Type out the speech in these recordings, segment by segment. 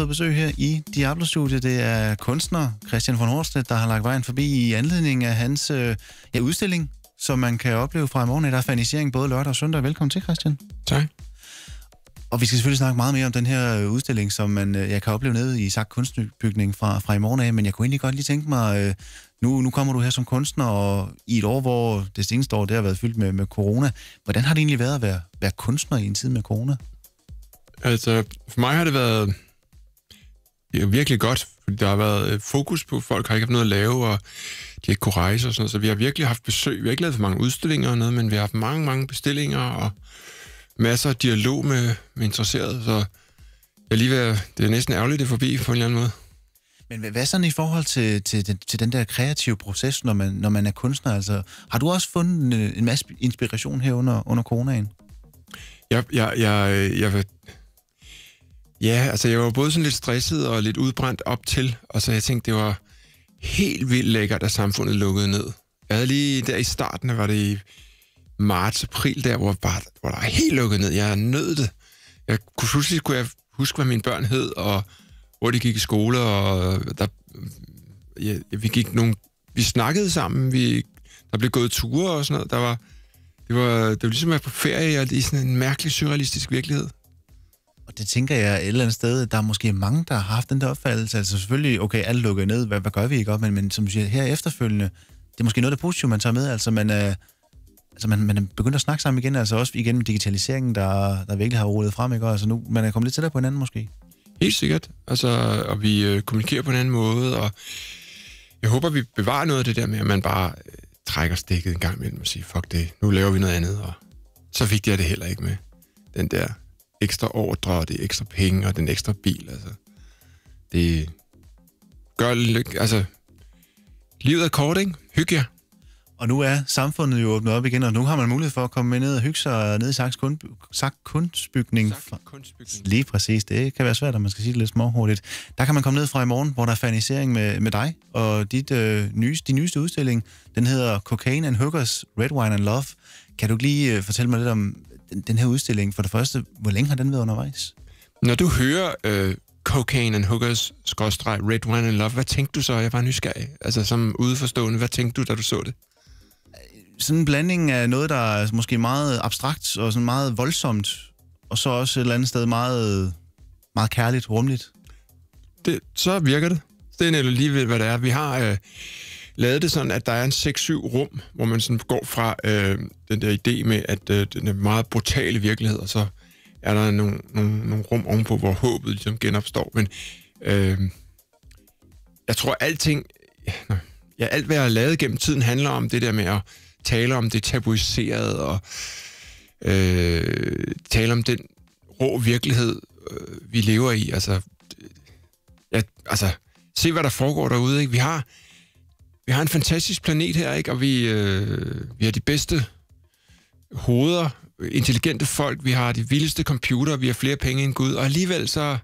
fået besøg her i Diablo Studio. Det er kunstner Christian von Horstedt, der har lagt vejen forbi i anledning af hans øh, ja, udstilling, som man kan opleve fra i morgen. Der er fanisering både lørdag og søndag. Velkommen til, Christian. Tak. Og vi skal selvfølgelig snakke meget mere om den her øh, udstilling, som man, øh, jeg kan opleve nede i Sagt Kunstbygning fra, fra i morgen af, men jeg kunne egentlig godt lige tænke mig, øh, nu, nu kommer du her som kunstner, og i et år, hvor det seneste år, det har været fyldt med, med corona. Hvordan har det egentlig været at være, være kunstner i en tid med corona? Altså, for mig har det været det er virkelig godt. Der har været øh, fokus på, folk har ikke haft noget at lave, og de ikke kunne rejse og sådan noget. Så vi har virkelig haft besøg. Vi har ikke lavet for mange udstillinger og noget, men vi har haft mange, mange bestillinger og masser af dialog med, med interesserede. Så jeg lige ved, det er næsten ærgerligt, det er forbi på en eller anden måde. Men hvad sådan i forhold til, til, til den der kreative proces, når man, når man er kunstner? Altså, har du også fundet en, øh, en masse inspiration her under, under coronaen? Jeg, jeg, jeg, øh, jeg, Ja, altså jeg var både sådan lidt stresset og lidt udbrændt op til, og så jeg tænkte, det var helt vildt lækkert, at samfundet lukkede ned. Jeg havde lige der i starten, var det i marts, april der, hvor, bare, hvor der var helt lukket ned. Jeg nød det. Jeg kunne pludselig kunne jeg huske, hvad mine børn hed, og hvor de gik i skole, og der, ja, vi gik nogle, vi snakkede sammen, vi, der blev gået ture og sådan noget. Der var, det, var, det var ligesom at være på ferie og i sådan en mærkelig surrealistisk virkelighed. Og det tænker jeg et eller andet sted, at der er måske mange, der har haft den der opfattelse. Altså selvfølgelig, okay, alt lukker ned, hvad, hvad gør vi ikke op? Men, men som du siger, her efterfølgende, det er måske noget der det man tager med. Altså man, øh, altså man, man begynder at snakke sammen igen, altså også igen med digitaliseringen, der, der virkelig har rullet frem, ikke? Og altså nu, man er kommet lidt tættere på hinanden måske. Helt sikkert. Altså, og vi øh, kommunikerer på en anden måde, og jeg håber, vi bevarer noget af det der med, at man bare øh, trækker stikket en gang imellem og siger, fuck det, nu laver vi noget andet, og så fik jeg det heller ikke med den der ekstra ordre, og det er ekstra penge, og den ekstra bil. Altså. Det gør lykke. Altså, livet er kort, ikke? Hygge jer. Og nu er samfundet jo åbnet op igen, og nu har man mulighed for at komme med ned og hygge sig ned i Saks, kun, Saks kunstbygning. Saks kunstbygning. Lige præcis. Det kan være svært, at man skal sige det lidt småhurtigt. Der kan man komme ned fra i morgen, hvor der er fanisering med, med dig og dit, øh, nye, din nyeste udstilling. Den hedder Cocaine and Hookers, Red Wine and Love. Kan du lige øh, fortælle mig lidt om den, den her udstilling? For det første, hvor længe har den været undervejs? Når du hører øh, Cocaine and Hookers, skorstræk, Red Wine and Love, hvad tænkte du så? Jeg var nysgerrig. Altså som udeforstående, hvad tænkte du, da du så det? sådan en blanding af noget, der er måske meget abstrakt og sådan meget voldsomt, og så også et eller andet sted meget, meget kærligt, rumligt. Det, så virker det. Det er netop lige ved, hvad det er. Vi har øh, lavet det sådan, at der er en 6-7 rum, hvor man sådan går fra øh, den der idé med, at øh, den er meget brutale virkelighed, og så er der nogle, nogle, nogle rum ovenpå, hvor håbet ligesom genopstår. Men øh, jeg tror, alting... Ja, alt, hvad jeg har lavet gennem tiden, handler om det der med at tale om det tabuiserede og øh, tale om den rå virkelighed, øh, vi lever i. Altså, ja, altså, se hvad der foregår derude. Ikke? Vi har vi har en fantastisk planet her, ikke? og vi, øh, vi har de bedste hoveder, intelligente folk, vi har de vildeste computer, vi har flere penge end Gud, og alligevel så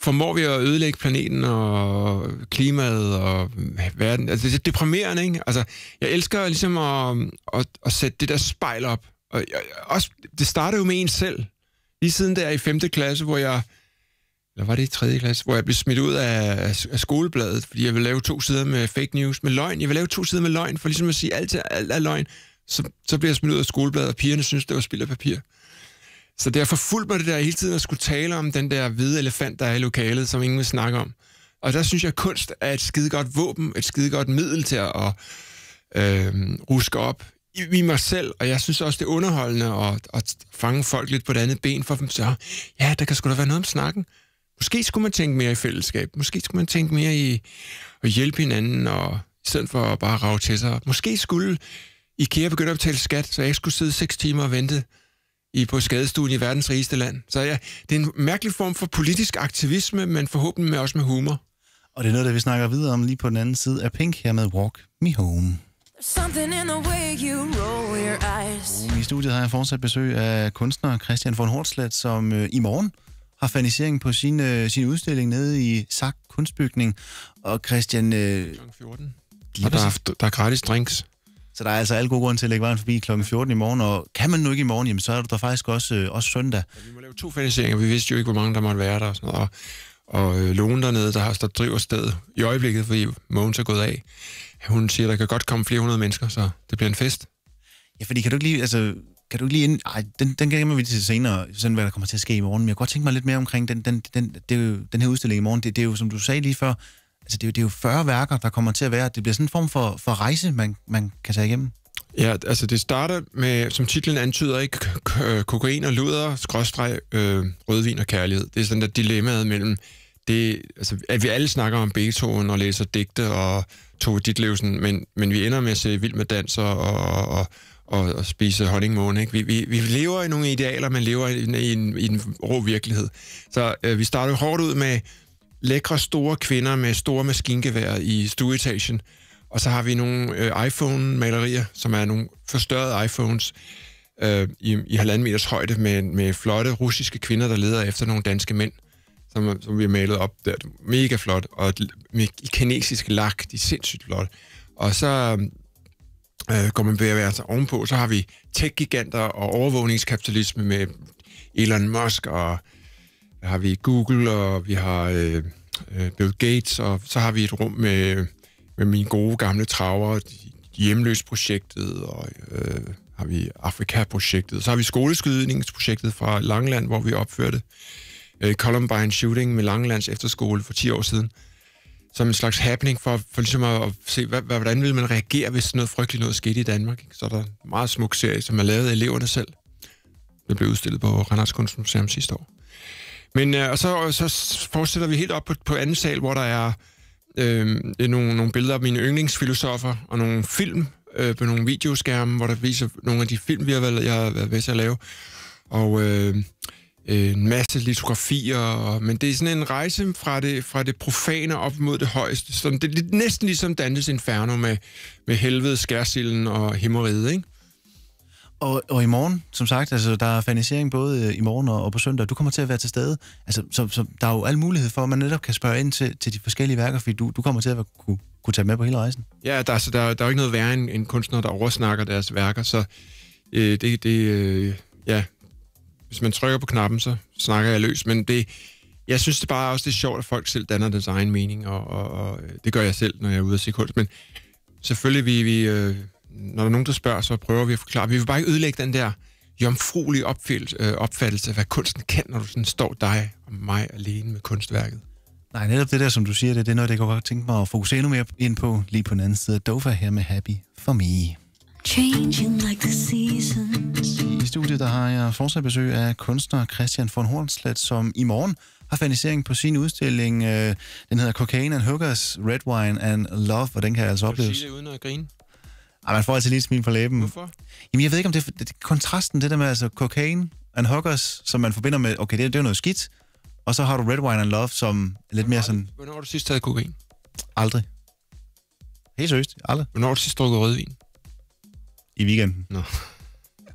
formår vi at ødelægge planeten og klimaet og verden. Altså, det er deprimerende, ikke? Altså, jeg elsker ligesom at, at, at sætte det der spejl op. Og jeg, også, det startede jo med en selv. Lige siden der i 5. klasse, hvor jeg... Eller var det i 3. klasse? Hvor jeg blev smidt ud af, af skolebladet, fordi jeg ville lave to sider med fake news, med løgn. Jeg ville lave to sider med løgn, for ligesom at sige, alt er, alt er løgn. Så, så blev jeg smidt ud af skolebladet, og pigerne synes det var spild af papir. Så derfor fulgte mig det der hele tiden at skulle tale om den der hvide elefant, der er i lokalet, som ingen vil snakke om. Og der synes jeg, at kunst er et skide godt våben, et skide godt middel til at øh, ruske op i, i mig selv, og jeg synes også, det er underholdende at, at fange folk lidt på det andet ben for dem. Så ja, der kan sgu da være noget om snakken. Måske skulle man tænke mere i fællesskab. Måske skulle man tænke mere i at hjælpe hinanden, og i stedet for at bare rave til sig. Måske skulle IKEA begynde at betale skat, så jeg ikke skulle sidde seks timer og vente i på skadestuen i verdens rigeste land. Så ja, det er en mærkelig form for politisk aktivisme, men forhåbentlig med, også med humor. Og det er noget, der vi snakker videre om lige på den anden side af Pink her med Walk Me Home. Something in the way you roll your eyes. I studiet har jeg fortsat besøg af kunstner Christian von Hortslet, som øh, i morgen har fanisering på sin, øh, sin udstilling nede i SAK Kunstbygning. Og Christian... Øh, 14. og der er, der er gratis drinks. Så der er altså alle gode grunde til at lægge vejen forbi kl. 14 i morgen, og kan man nu ikke i morgen, jamen, så er du der faktisk også, øh, også søndag. Ja, vi må lave to finansieringer, vi vidste jo ikke, hvor mange der måtte være der og sådan noget. Og, øh, Lone dernede, der, har, der driver sted i øjeblikket, fordi Mogens er gået af, hun siger, der kan godt komme flere hundrede mennesker, så det bliver en fest. Ja, fordi kan du ikke lige, altså, kan du ikke lige ind... Ej, den, den gemmer vi til senere, sådan hvad der kommer til at ske i morgen. Men jeg kunne godt tænke mig lidt mere omkring den, den, den, det, den her udstilling i morgen. Det, det er jo, som du sagde lige før, altså det, er jo, det er jo 40 værker, der kommer til at være. Det bliver sådan en form for, for rejse, man, man kan tage igennem. Ja, altså det starter med, som titlen antyder, ikke øh, kokain og luder, skråstreg, øh, rødvin og kærlighed. Det er sådan der dilemmaet mellem, det, altså, at vi alle snakker om Beethoven og læser digte og Tove Ditlevsen, men, men vi ender med at se vild med danser og, og, og, og spise honningmåne. Ikke? Vi, vi, vi lever i nogle idealer, men lever i, i, en, i en rå virkelighed. Så øh, vi starter hårdt ud med lækre store kvinder med store maskingevær i stueetagen. Og så har vi nogle øh, iPhone-malerier, som er nogle forstørrede iPhones øh, i, i halvanden meters højde med, med flotte russiske kvinder, der leder efter nogle danske mænd, som, som vi har malet op der. Mega flot, og med kinesisk lak, de er sindssygt flotte. Og så øh, går man være så altså ovenpå, så har vi tech-giganter og overvågningskapitalisme med Elon Musk og har vi Google, og vi har øh, øh, Bill Gates, og så har vi et rum med, med mine gode gamle traver, hjemløsprojektet, og øh, har vi Afrika-projektet. Så har vi skoleskydningsprojektet fra Langland, hvor vi opførte øh, Columbine Shooting med Langlands efterskole for 10 år siden, som en slags happening for, for ligesom at, at se, hvad, hvordan ville man reagere, hvis noget frygteligt noget skete i Danmark. Ikke? Så er der en meget smuk serie, som er lavet af eleverne selv. Det blev udstillet på Randers Kunstmuseum sidste år. Men øh, og så, og så fortsætter vi helt op på, på anden sal, hvor der er øh, nogle, nogle billeder af mine yndlingsfilosofer og nogle film øh, på nogle videoskærme, hvor der viser nogle af de film, vi har været, jeg har været ved til at lave. Og øh, øh, en masse litografier, og, men det er sådan en rejse fra det, fra det profane op mod det højeste. Så det er næsten ligesom Dantes Inferno med, med helvede, skærsilden og himmeriget, ikke? Og, og i morgen, som sagt, altså, der er fanisering både øh, i morgen og, på søndag. Du kommer til at være til stede. Altså, så, så der er jo al mulighed for, at man netop kan spørge ind til, til de forskellige værker, fordi du, du kommer til at være, kunne, kunne tage med på hele rejsen. Ja, der, altså, der, der er jo ikke noget værre end, en kunstner, der oversnakker deres værker, så øh, det, det øh, ja, hvis man trykker på knappen, så snakker jeg løs, men det, jeg synes det bare også, det er sjovt, at folk selv danner deres egen mening, og, og, og øh, det gør jeg selv, når jeg er ude at se kunst, men selvfølgelig vi, vi øh, når der er nogen, der spørger, så prøver vi at forklare. Vi vil bare ikke ødelægge den der jomfruelige øh, opfattelse af, hvad kunsten kan, når du sådan står dig og mig alene med kunstværket. Nej, netop det der, som du siger, det, det er noget, jeg kan godt tænke mig at fokusere endnu mere ind på, lige på den anden side Dofa her med Happy for Me. Changing like the seasons. I studiet der har jeg fortsat besøg af kunstner Christian von Hornslet, som i morgen har fanisering på sin udstilling. Øh, den hedder Cocaine and Hookers, Red Wine and Love, og den kan jeg altså opleves. Du sige det uden at grine? Ej, man får altså lige smil på læben. Hvorfor? Jamen, jeg ved ikke, om det er, det, kontrasten, det der med altså kokain and hookers, som man forbinder med, okay, det, det er noget skidt, og så har du Red Wine and Love, som er lidt mere sådan... hvornår har du sidst taget kokain? Aldrig. Helt seriøst, aldrig. Hvornår har du sidst drukket rødvin? I weekenden. Nå.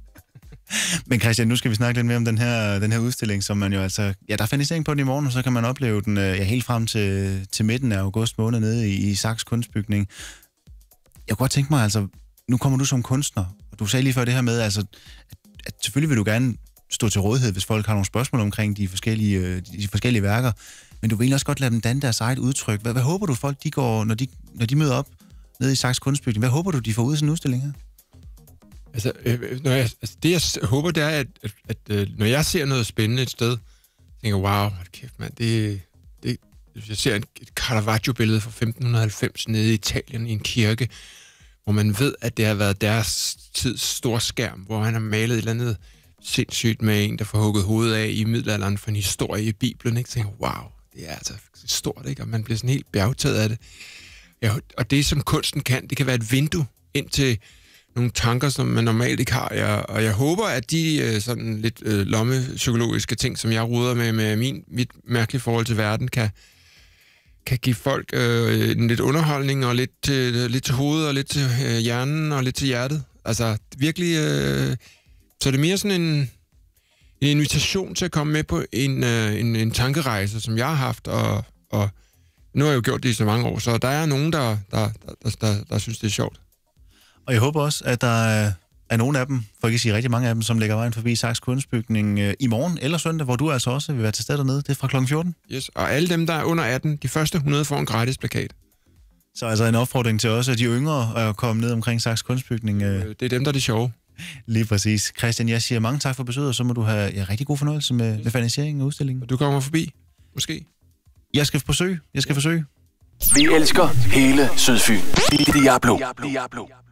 Men Christian, nu skal vi snakke lidt mere om den her, den her udstilling, som man jo altså... Ja, der er finansiering på den i morgen, og så kan man opleve den øh, ja, helt frem til, til midten af august måned nede i, i Saks Kunstbygning jeg kunne godt tænke mig, altså, nu kommer du som kunstner, og du sagde lige før det her med, altså, at, at selvfølgelig vil du gerne stå til rådighed, hvis folk har nogle spørgsmål omkring de forskellige, øh, de forskellige værker, men du vil egentlig også godt lade dem danne deres eget udtryk. Hvad, hvad håber du folk, de går, når de, når de møder op nede i Saks Kunstbygning? Hvad håber du, de får ud af sådan en udstilling her? Altså, øh, øh, når jeg, altså det jeg håber, det er, at, at, at øh, når jeg ser noget spændende et sted, tænker wow, hold kæft mand, det, det, hvis jeg ser et Caravaggio-billede fra 1590 nede i Italien i en kirke, hvor man ved, at det har været deres tids skærm, hvor han har malet et eller andet sindssygt med en, der får hugget hovedet af i middelalderen for en historie i Bibelen. Ikke? tænker, wow, det er altså stort, ikke? og man bliver sådan helt bjergtaget af det. Ja, og det, som kunsten kan, det kan være et vindue ind til nogle tanker, som man normalt ikke har. Jeg, og jeg håber, at de øh, sådan lidt øh, lommepsykologiske ting, som jeg ruder med med min, mit mærkelige forhold til verden, kan, kan give folk øh, lidt underholdning og lidt, øh, lidt til hovedet og lidt til øh, hjernen og lidt til hjertet. Altså virkelig, øh, så er det mere sådan en, en invitation til at komme med på en, øh, en, en tankerejse, som jeg har haft, og, og nu har jeg jo gjort det i så mange år, så der er nogen, der, der, der, der, der, der synes, det er sjovt. Og jeg håber også, at der er af nogle af dem, for ikke at sige rigtig mange af dem, som lægger vejen forbi Saks Kunstbygning øh, i morgen eller søndag, hvor du altså også vil være til stede dernede. Det er fra kl. 14. Yes, og alle dem, der er under 18, de første 100 får en gratis plakat. Så altså en opfordring til også de yngre at komme ned omkring Saks Kunstbygning. Øh. øh. Det er dem, der er de sjove. Lige præcis. Christian, jeg siger mange tak for besøget, og så må du have ja, rigtig god fornøjelse med, yes. med finansieringen og udstillingen. du kommer forbi, måske? Jeg skal forsøge. Jeg skal forsøge. Vi elsker hele Sydfyn. Diablo. Diablo. Diablo.